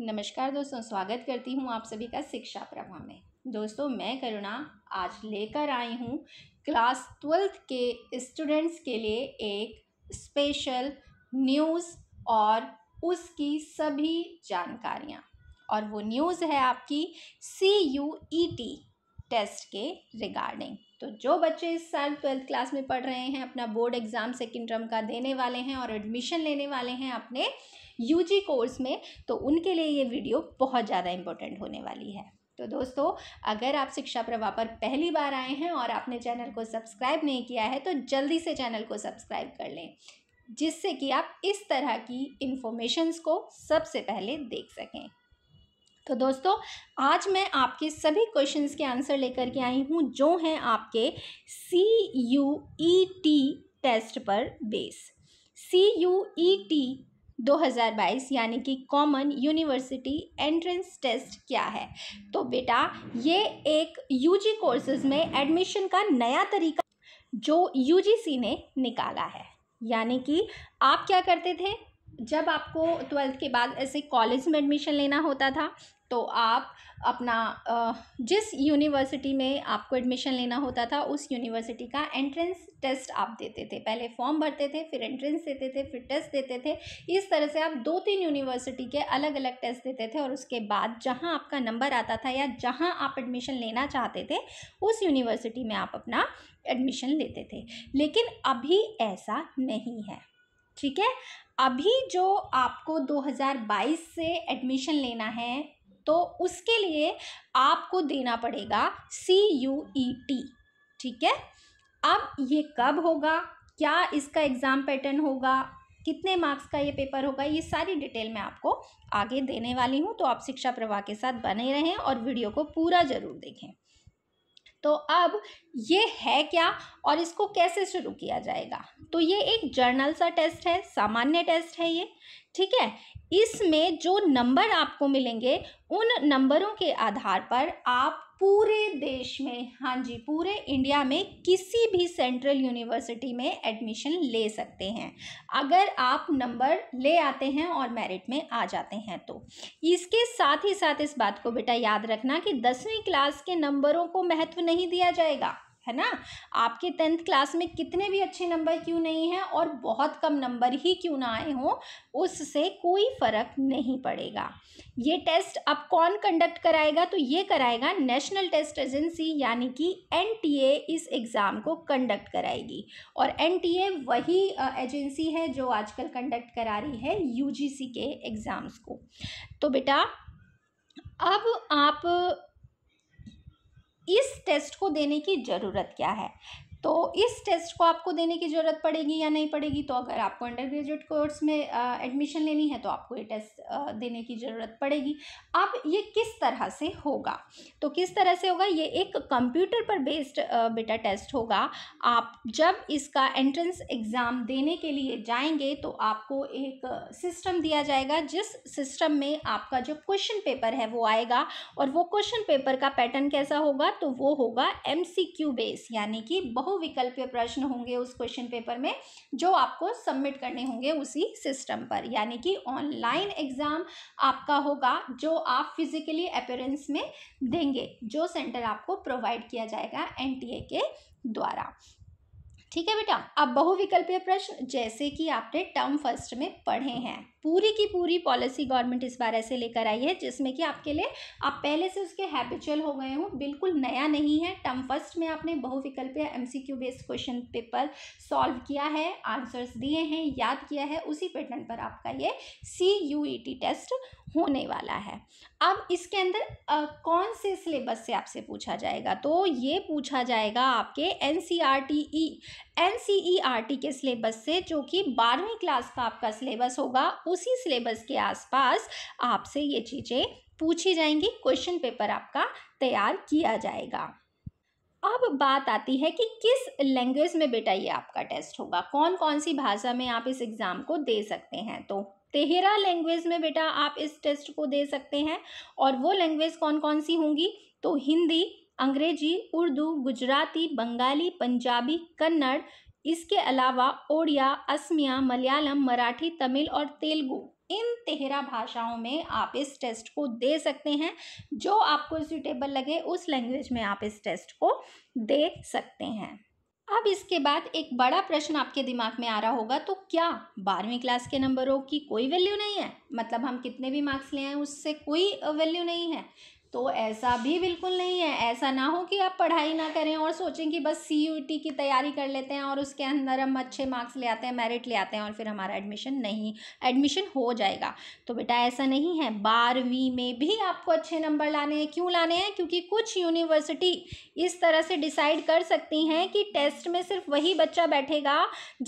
नमस्कार दोस्तों स्वागत करती हूँ आप सभी का शिक्षा प्रभा में दोस्तों मैं करुणा आज लेकर आई हूँ क्लास ट्वेल्थ के स्टूडेंट्स के लिए एक स्पेशल न्यूज़ और उसकी सभी जानकारियाँ और वो न्यूज़ है आपकी C U E T test के रिगार्डिंग तो जो बच्चे इस साल ट्वेल्थ क्लास में पढ़ रहे हैं अपना बोर्ड एग्ज़ाम सेकेंड टर्म का देने वाले हैं और एडमिशन लेने वाले हैं अपने यूजी कोर्स में तो उनके लिए ये वीडियो बहुत ज़्यादा इम्पोर्टेंट होने वाली है तो दोस्तों अगर आप शिक्षा प्रभा पर पहली बार आए हैं और आपने चैनल को सब्सक्राइब नहीं किया है तो जल्दी से चैनल को सब्सक्राइब कर लें जिससे कि आप इस तरह की इन्फॉर्मेशंस को सबसे पहले देख सकें तो दोस्तों आज मैं आपके सभी क्वेश्चंस के आंसर लेकर के आई हूँ जो हैं आपके C U E T test पर base C U E T 2022 यानी कि कॉमन यूनिवर्सिटी एंट्रेंस टेस्ट क्या है तो बेटा ये एक यूजी कोर्सेज में एडमिशन का नया तरीका जो यूजीसी ने निकाला है यानी कि आप क्या करते थे जब आपको ट्वेल्थ के बाद ऐसे कॉलेज में एडमिशन लेना होता था तो आप अपना जिस यूनिवर्सिटी में आपको एडमिशन लेना होता था उस यूनिवर्सिटी का एंट्रेंस टेस्ट आप देते थे पहले फॉर्म भरते थे फिर एंट्रेंस देते थे फिर टेस्ट देते थे इस तरह से आप दो तीन यूनिवर्सिटी के अलग अलग टेस्ट देते थे और उसके बाद जहाँ आपका नंबर आता था या जहाँ आप एडमिशन लेना चाहते थे उस यूनिवर्सिटी में आप अपना एडमिशन लेते थे लेकिन अभी ऐसा नहीं है ठीक है अभी जो आपको 2022 से एडमिशन लेना है तो उसके लिए आपको देना पड़ेगा सी यू ई टी ठीक है अब ये कब होगा क्या इसका एग्ज़ाम पैटर्न होगा कितने मार्क्स का ये पेपर होगा ये सारी डिटेल मैं आपको आगे देने वाली हूँ तो आप शिक्षा प्रवाह के साथ बने रहें और वीडियो को पूरा ज़रूर देखें तो अब ये है क्या और इसको कैसे शुरू किया जाएगा तो ये एक जर्नल सा टेस्ट है सामान्य टेस्ट है ये ठीक है इसमें जो नंबर आपको मिलेंगे उन नंबरों के आधार पर आप पूरे देश में हाँ जी पूरे इंडिया में किसी भी सेंट्रल यूनिवर्सिटी में एडमिशन ले सकते हैं अगर आप नंबर ले आते हैं और मेरिट में आ जाते हैं तो इसके साथ ही साथ इस बात को बेटा याद रखना कि दसवीं क्लास के नंबरों को महत्व नहीं दिया जाएगा है ना आपके टेंथ क्लास में कितने भी अच्छे नंबर क्यों नहीं हैं और बहुत कम नंबर ही क्यों ना आए हों उससे कोई फ़र्क नहीं पड़ेगा ये टेस्ट अब कौन कंडक्ट कराएगा तो ये कराएगा नेशनल टेस्ट एजेंसी यानी कि एन इस एग्ज़ाम को कंडक्ट कराएगी और एन वही एजेंसी है जो आजकल कंडक्ट करा रही है यू के एग्ज़ाम्स को तो बेटा अब आप इस टेस्ट को देने की ज़रूरत क्या है तो इस टेस्ट को आपको देने की ज़रूरत पड़ेगी या नहीं पड़ेगी तो अगर आपको अंडर ग्रेजुएट कोर्स में एडमिशन लेनी है तो आपको ये टेस्ट देने की ज़रूरत पड़ेगी अब ये किस तरह से होगा तो किस तरह से होगा ये एक कंप्यूटर पर बेस्ड बेटा टेस्ट होगा आप जब इसका एंट्रेंस एग्ज़ाम देने के लिए जाएंगे तो आपको एक सिस्टम दिया जाएगा जिस सिस्टम में आपका जो क्वेश्चन पेपर है वो आएगा और वो क्वेश्चन पेपर का पैटर्न कैसा होगा तो वो होगा एम बेस यानी कि बहुत विकल्प विकल्पीय प्रश्न होंगे उस क्वेश्चन पेपर में जो आपको सबमिट करने होंगे उसी सिस्टम पर यानी कि ऑनलाइन एग्ज़ाम आपका होगा जो आप फिजिकली अपेरेंस में देंगे जो सेंटर आपको प्रोवाइड किया जाएगा एन के द्वारा ठीक है बेटा अब बहुविकल्पीय प्रश्न जैसे कि आपने टर्म फर्स्ट में पढ़े हैं पूरी की पूरी पॉलिसी गवर्नमेंट इस बार ऐसे लेकर आई है जिसमें कि आपके लिए आप पहले से उसके हैबिचुअल हो गए हो बिल्कुल नया नहीं है टर्म फर्स्ट में आपने बहुविकल्पीय MCQ based question paper solve किया है आंसर्स दिए हैं याद किया है उसी पैटर्न पर आपका ये C U E T test होने वाला है अब इसके अंदर आ, कौन से सिलेबस से आपसे पूछा जाएगा तो ये पूछा जाएगा आपके N C R T E N C E R T के सिलेबस से जो कि बारहवीं क्लास का आपका सिलेबस होगा उसी सिलेबस के आसपास आपसे ये चीज़ें पूछी जाएंगी क्वेश्चन पेपर आपका तैयार किया जाएगा अब बात आती है कि किस लैंग्वेज में बेटा ये आपका टेस्ट होगा कौन कौन सी भाषा में आप इस एग्ज़ाम को दे सकते हैं तो तेहरा लैंग्वेज में बेटा आप इस टेस्ट को दे सकते हैं और वो लैंग्वेज कौन कौन सी होंगी तो हिंदी अंग्रेजी उर्दू गुजराती बंगाली पंजाबी कन्नड़ इसके अलावा ओडिया असमिया मलयालम मराठी तमिल और तेलुगू इन तेरह भाषाओं में आप इस टेस्ट को दे सकते हैं जो आपको सूटेबल लगे उस लैंग्वेज में आप इस टेस्ट को दे सकते हैं अब इसके बाद एक बड़ा प्रश्न आपके दिमाग में आ रहा होगा तो क्या बारहवीं क्लास के नंबरों की कोई वैल्यू नहीं है मतलब हम कितने भी मार्क्स ले आए उससे कोई वैल्यू नहीं है तो ऐसा भी बिल्कुल नहीं है ऐसा ना हो कि आप पढ़ाई ना करें और सोचें कि बस सी यू टी की तैयारी कर लेते हैं और उसके अंदर हम अच्छे मार्क्स ले आते हैं मेरिट ले आते हैं और फिर हमारा एडमिशन नहीं एडमिशन हो जाएगा तो बेटा ऐसा नहीं है बारहवीं में भी आपको अच्छे नंबर लाने हैं क्यों लाने हैं क्योंकि कुछ यूनिवर्सिटी इस तरह से डिसाइड कर सकती हैं कि टेस्ट में सिर्फ वही बच्चा बैठेगा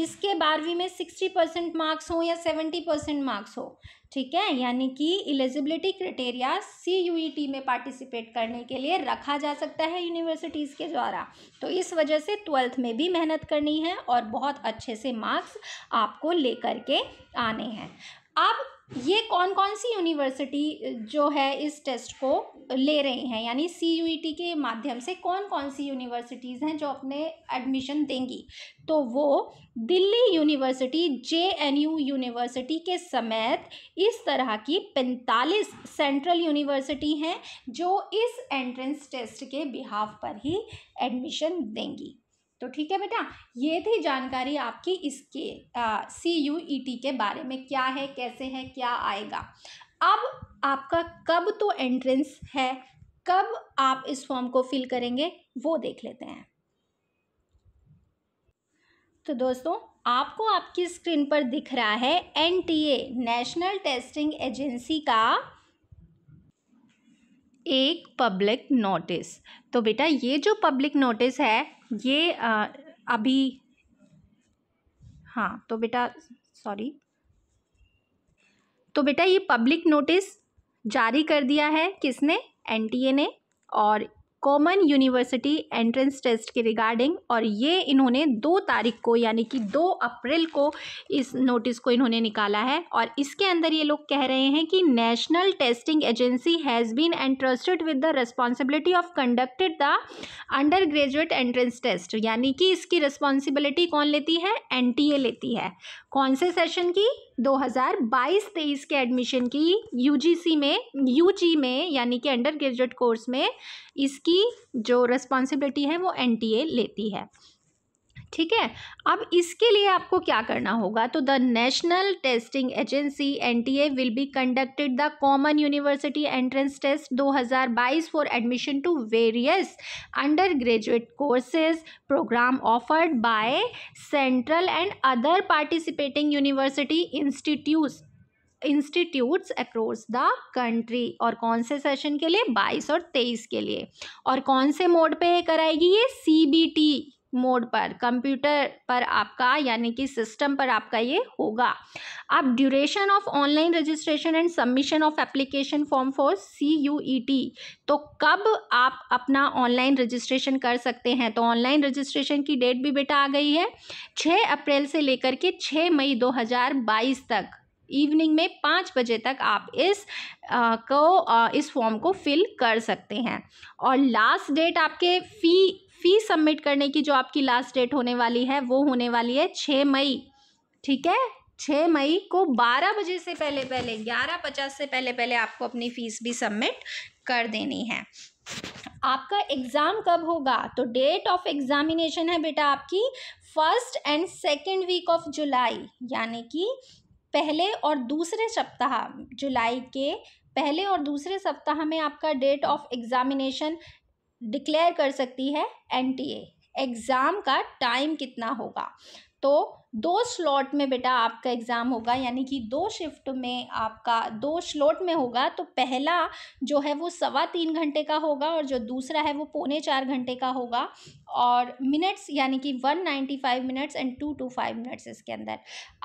जिसके बारहवीं में सिक्सटी परसेंट मार्क्स हो या सेवेंटी परसेंट मार्क्स हो ठीक है यानी कि eligibility criteria C U E T में पार्टिसिपेट करने के लिए रखा जा सकता है यूनिवर्सिटीज़ के द्वारा तो इस वजह से ट्वेल्थ में भी मेहनत करनी है और बहुत अच्छे से मार्क्स आपको लेकर के आने हैं अब ये कौन कौन सी यूनिवर्सिटी जो है इस टेस्ट को ले रहे हैं यानी सी यू ई टी के माध्यम से कौन कौन सी यूनिवर्सिटीज़ हैं जो अपने एडमिशन देंगी तो वो Delhi university J N U university के समेत इस तरह की पैंतालीस सेंट्रल यूनिवर्सिटी हैं जो इस एंट्रेंस टेस्ट के बिहाफ पर ही एडमिशन देंगी तो ठीक है बेटा ये थी जानकारी आपकी इसके सी यू ई टी के बारे में क्या है कैसे है क्या आएगा अब आपका कब तो एंट्रेंस है कब आप इस फॉर्म को फिल करेंगे वो देख लेते हैं तो दोस्तों आपको आपकी स्क्रीन पर दिख रहा है N T A national testing agency का एक पब्लिक नोटिस तो बेटा ये जो पब्लिक नोटिस है ये आ, अभी हाँ तो बेटा सॉरी तो बेटा ये पब्लिक नोटिस जारी कर दिया है किसने एनटीए ने और कॉमन यूनिवर्सिटी एंट्रेंस टेस्ट के रिगार्डिंग और ये इन्होंने दो तारीख को यानी कि दो अप्रैल को इस नोटिस को इन्होंने निकाला है और इसके अंदर ये लोग कह रहे हैं कि national testing agency has been entrusted with the responsibility of conducted the undergraduate entrance test यानी कि इसकी रिस्पॉन्सिबिलिटी कौन लेती है एन लेती है कौन से सेशन की 2022-23 के एडमिशन की यूजीसी में यूजी में यानी कि अंडर ग्रेजुएट कोर्स में इसकी जो रिस्पॉन्सिबिलिटी है वो एनटीए लेती है ठीक है अब इसके लिए आपको क्या करना होगा तो the national testing agency NTA will be conducted the common university entrance test 2022 for admission to various undergraduate courses program offered by central and other participating university institute institutes across the country और कौन से session के लिए 22 और 23 के लिए और कौन से मोड पे कराएगी ये सी मोड पर कंप्यूटर पर आपका यानी कि सिस्टम पर आपका ये होगा आप duration of online registration and submission of application form for C U E T तो कब आप अपना ऑनलाइन रजिस्ट्रेशन कर सकते हैं तो ऑनलाइन रजिस्ट्रेशन की डेट भी बेटा आ गई है छः अप्रैल से लेकर के छः मई दो हज़ार बाईस तक इवनिंग में पाँच बजे तक आप इस आ, को आ, इस फॉर्म को फिल कर सकते हैं और लास्ट डेट आपके फ़ी फ़ीस सबमिट करने की जो आपकी लास्ट डेट होने वाली है वो होने वाली है छः मई ठीक है छः मई को बारह बजे से पहले पहले ग्यारह पचास से पहले पहले आपको अपनी फ़ीस भी सबमिट कर देनी है आपका एग्ज़ाम कब होगा तो डेट ऑफ एग्ज़ामिनेशन है बेटा आपकी first and second week of July यानी कि पहले और दूसरे सप्ताह जुलाई के पहले और दूसरे सप्ताह में आपका डेट ऑफ एग्ज़ामिनेशन डिक्लेयर कर सकती है एन टी ए एग्ज़ाम का टाइम कितना होगा तो दो स्लॉट में बेटा आपका एग्ज़ाम होगा यानी कि दो शिफ्ट में आपका दो स्लॉट में होगा तो पहला जो है वो सवा तीन घंटे का होगा और जो दूसरा है वो पौने चार घंटे का होगा और मिनट्स यानी कि one ninety five minutes and two two five minutes इसके अंदर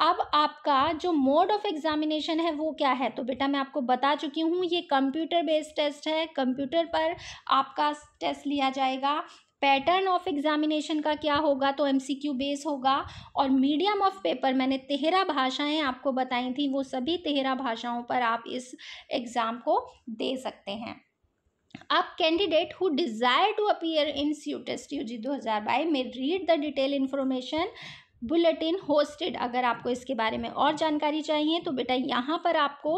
अब आपका जो मोड ऑफ एग्ज़ामिनेशन है वो क्या है तो बेटा मैं आपको बता चुकी हूँ ये कंप्यूटर बेस्ड टेस्ट है कंप्यूटर पर आपका टेस्ट लिया जाएगा पैटर्न ऑफ एग्जामिनेशन का क्या होगा तो एमसीक्यू बेस होगा और मीडियम ऑफ पेपर मैंने तेरह भाषाएं आपको बताई थी वो सभी तेरह भाषाओं पर आप इस एग्ज़ाम को दे सकते हैं अब candidate who desire to appear in C test U G दो हज़ार बाईस में read the detail information bulletin hosted अगर आपको इसके बारे में और जानकारी चाहिए तो बेटा यहाँ पर आपको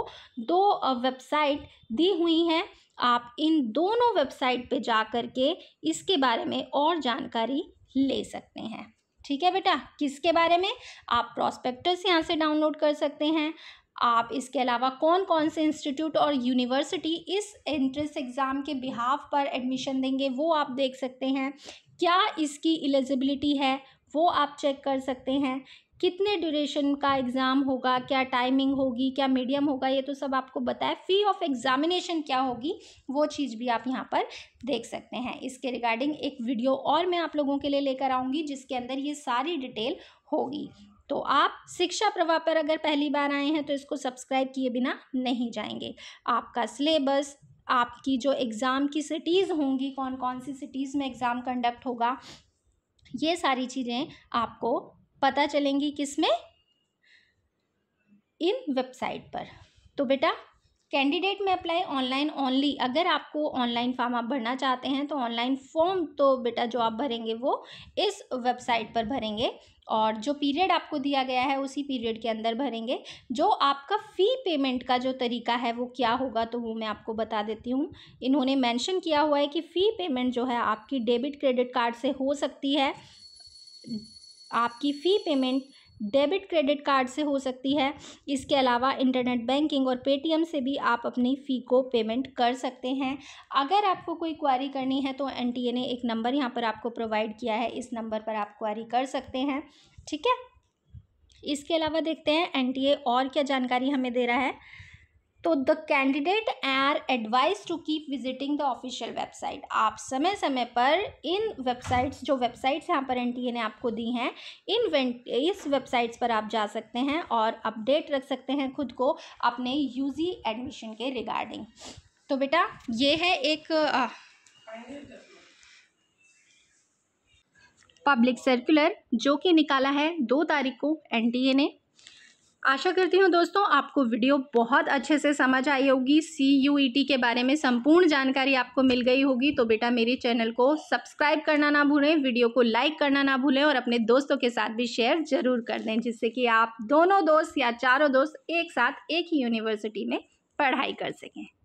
दो वेबसाइट दी हुई हैं आप इन दोनों वेबसाइट पे जा कर के इसके बारे में और जानकारी ले सकते हैं ठीक है बेटा किसके बारे में आप प्रॉस्पेक्टस यहाँ से डाउनलोड कर सकते हैं आप इसके अलावा कौन कौन से इंस्टीट्यूट और यूनिवर्सिटी इस एंट्रेंस एग्ज़ाम के बिहाफ पर एडमिशन देंगे वो आप देख सकते हैं क्या इसकी एलिजिबिलिटी है वो आप चेक कर सकते हैं कितने ड्यूरेशन का एग्ज़ाम होगा क्या टाइमिंग होगी क्या मीडियम होगा ये तो सब आपको बताया फ़ी ऑफ एग्ज़ामिनेशन क्या होगी वो चीज़ भी आप यहाँ पर देख सकते हैं इसके रिगार्डिंग एक वीडियो और मैं आप लोगों के लिए लेकर आऊँगी जिसके अंदर ये सारी डिटेल होगी तो आप शिक्षा प्रवाह पर अगर पहली बार आए हैं तो इसको सब्सक्राइब किए बिना नहीं जाएंगे आपका सिलेबस आपकी जो एग्ज़ाम की सिटीज़ होंगी कौन कौन सी सिटीज़ में एग्ज़ाम कंडक्ट होगा ये सारी चीज़ें आपको पता चलेंगी किस में इन वेबसाइट पर तो बेटा कैंडिडेट में अप्लाई ऑनलाइन ओनली अगर आपको ऑनलाइन फॉर्म आप भरना चाहते हैं तो ऑनलाइन फॉर्म तो बेटा जो आप भरेंगे वो इस वेबसाइट पर भरेंगे और जो पीरियड आपको दिया गया है उसी पीरियड के अंदर भरेंगे जो आपका फ़ी पेमेंट का जो तरीका है वो क्या होगा तो वो मैं आपको बता देती हूँ इन्होंने मैंशन किया हुआ है कि फ़ी पेमेंट जो है आपकी डेबिट क्रेडिट कार्ड से हो सकती है आपकी fee payment debit credit card से हो सकती है इसके अलावा इंटरनेट बैंकिंग और पेटीएम से भी आप अपनी फ़ी को पेमेंट कर सकते हैं अगर आपको कोई क्वारी करनी है तो एन ने एक नंबर यहाँ पर आपको प्रोवाइड किया है इस नंबर पर आप क्वारी कर सकते हैं ठीक है इसके अलावा देखते हैं एन और क्या जानकारी हमें दे रहा है तो the candidate are advise to keep visiting the official website आप समय समय पर इन वेबसाइट्स जो वेबसाइट्स यहाँ पर एन ने आपको दी हैं इन इस वेबसाइट्स पर आप जा सकते हैं और अपडेट रख सकते हैं खुद को अपने यूजी एडमिशन के रिगार्डिंग तो बेटा ये है एक पब्लिक सर्कुलर जो कि निकाला है दो तारीख को एन ने आशा करती हूँ दोस्तों आपको वीडियो बहुत अच्छे से समझ आई होगी सी यू ई टी के बारे में संपूर्ण जानकारी आपको मिल गई होगी तो बेटा मेरे चैनल को सब्सक्राइब करना ना भूलें वीडियो को लाइक करना ना भूलें और अपने दोस्तों के साथ भी शेयर जरूर कर दें जिससे कि आप दोनों दोस्त या चारों दोस्त एक साथ एक ही यूनिवर्सिटी में पढ़ाई कर सकें